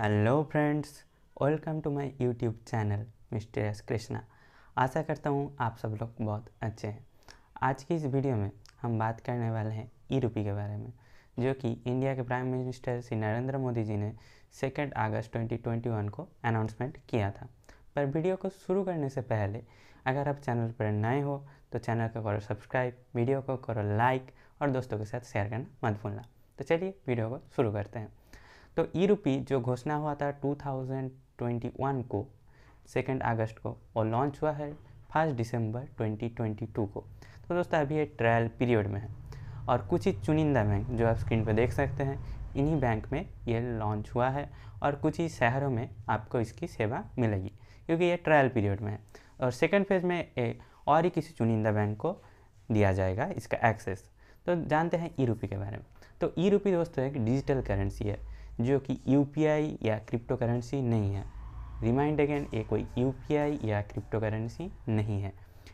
hello friends welcome to my YouTube channel mister S Krishna आशा करता हूँ आप सब लोग बहुत अच्छे हैं आज की इस वीडियो में हम बात करने वाले हैं ई रूपी के बारे में जो कि इंडिया के प्राइम मिनिस्टर श्री नरेंद्र मोदी जी ने सेकेंड अगस्त 2021 को अनाउंसमेंट किया था पर वीडियो को शुरू करने से पहले अगर आप चैनल पर नए हो तो चैनल को करो सब्सक्राइब वीडियो को करो लाइक और दोस्तों के साथ शेयर करना मत भूलना तो चलिए वीडियो को शुरू करते हैं तो ई रूपी जो घोषणा हुआ था 2021 को सेकेंड अगस्त को और लॉन्च हुआ है फर्स्ट दिसंबर 2022 को तो दोस्तों अभी ये ट्रायल पीरियड में है और कुछ ही चुनिंदा बैंक जो आप स्क्रीन पर देख सकते हैं इन्हीं बैंक में ये लॉन्च हुआ है और कुछ ही शहरों में आपको इसकी सेवा मिलेगी क्योंकि ये ट्रायल पीरियड में है और सेकेंड फेज में ए, और ही किसी चुनिंदा बैंक को दिया जाएगा इसका एक्सेस तो जानते हैं ई रूपी के बारे में तो ई रूपी दोस्तों एक डिजिटल करेंसी है जो कि यू या क्रिप्टो करेंसी नहीं है रिमाइंड अगेन ये कोई यू या क्रिप्टो करेंसी नहीं है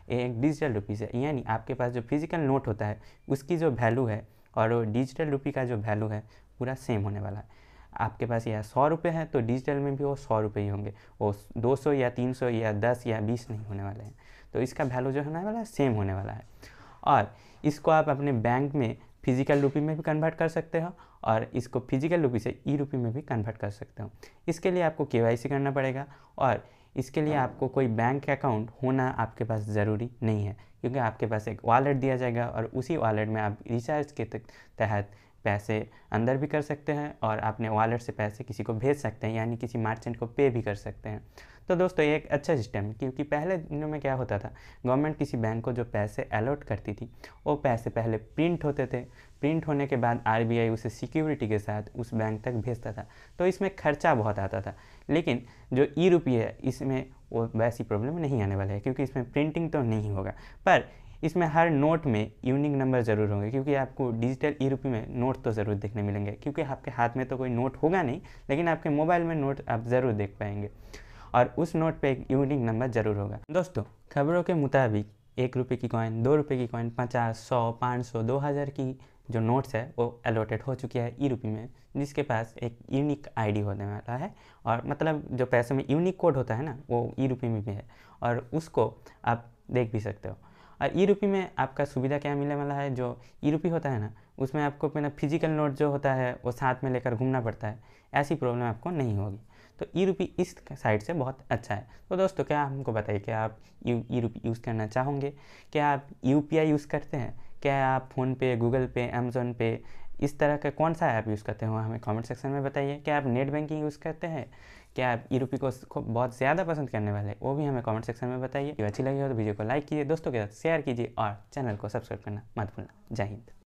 ये एक डिजिटल रुपीज़ है यानी आपके पास जो फिजिकल नोट होता है उसकी जो वैल्यू है और वो डिजिटल रुपी का जो वैल्यू है पूरा सेम होने वाला है आपके पास यह सौ रुपये है तो डिजिटल में भी वो सौ रुपये ही होंगे वो दो सौ या तीन सौ या दस या बीस नहीं होने वाले हैं तो इसका वैल्यू जो होने वाला है सेम होने वाला है और इसको आप अपने बैंक में फिजिकल रुपी में भी कन्वर्ट कर सकते हो और इसको फिजिकल रूपी से ई e रूपी में भी कन्वर्ट कर सकते हो इसके लिए आपको के करना पड़ेगा और इसके लिए आपको कोई बैंक अकाउंट होना आपके पास ज़रूरी नहीं है क्योंकि आपके पास एक वॉलेट दिया जाएगा और उसी वॉलेट में आप रिचार्ज के तहत पैसे अंदर भी कर सकते हैं और अपने वॉलेट से पैसे किसी को भेज सकते हैं यानी किसी मार्चेंट को पे भी कर सकते हैं तो दोस्तों ये एक अच्छा सिस्टम है क्योंकि पहले दिनों में क्या होता था गवर्नमेंट किसी बैंक को जो पैसे अलॉट करती थी वो पैसे पहले प्रिंट होते थे प्रिंट होने के बाद आर उसे सिक्योरिटी के साथ उस बैंक तक भेजता था तो इसमें खर्चा बहुत आता था लेकिन जो ई रुपये है इसमें वो वैसी प्रॉब्लम नहीं आने वाला है क्योंकि इसमें प्रिंटिंग तो नहीं होगा पर इसमें हर नोट में यूनिक नंबर ज़रूर होंगे क्योंकि आपको डिजिटल ई रूपी में नोट तो ज़रूर देखने मिलेंगे क्योंकि आपके हाथ में तो कोई नोट होगा नहीं लेकिन आपके मोबाइल में नोट आप ज़रूर देख पाएंगे और उस नोट पे एक यूनिक नंबर ज़रूर होगा दोस्तों खबरों के मुताबिक एक रुपये की कॉइन दो रुपये की कॉइन पचास सौ पाँच सौ दो हज़ार की जो नोट्स है वो अलॉटेड हो चुकी है ई रूपी में जिसके पास एक यूनिक आईडी होने वाला है और मतलब जो पैसे में यूनिक कोड होता है ना वो ई रूपी में भी है और उसको आप देख भी सकते हो और ई रूपी में आपका सुविधा क्या मिलने वाला है जो ई रूपी होता है ना उसमें आपको अपना फिजिकल नोट जो होता है वो साथ में लेकर घूमना पड़ता है ऐसी प्रॉब्लम आपको नहीं होगी तो ई रूपी इस साइड से बहुत अच्छा है तो दोस्तों क्या हमको बताइए क्या आप यू ई रूपी यूज़ करना चाहोगे क्या आप यू यूज़ करते हैं क्या आप फ़ोनपे गूगल पे अमेज़ोन पे इस तरह का कौन सा ऐप यूज़ करते हो हमें कमेंट सेक्शन में बताइए क्या आप नेट बैंकिंग यूज़ करते हैं क्या आप ई रूपी को बहुत ज़्यादा पसंद करने वाले वो भी हमें कमेंट सेक्शन में बताइए अच्छी लगी हो तो वीडियो को लाइक कीजिए दोस्तों के साथ शेयर कीजिए और चैनल को सब्सक्राइब करना मत भूलना जय हिंद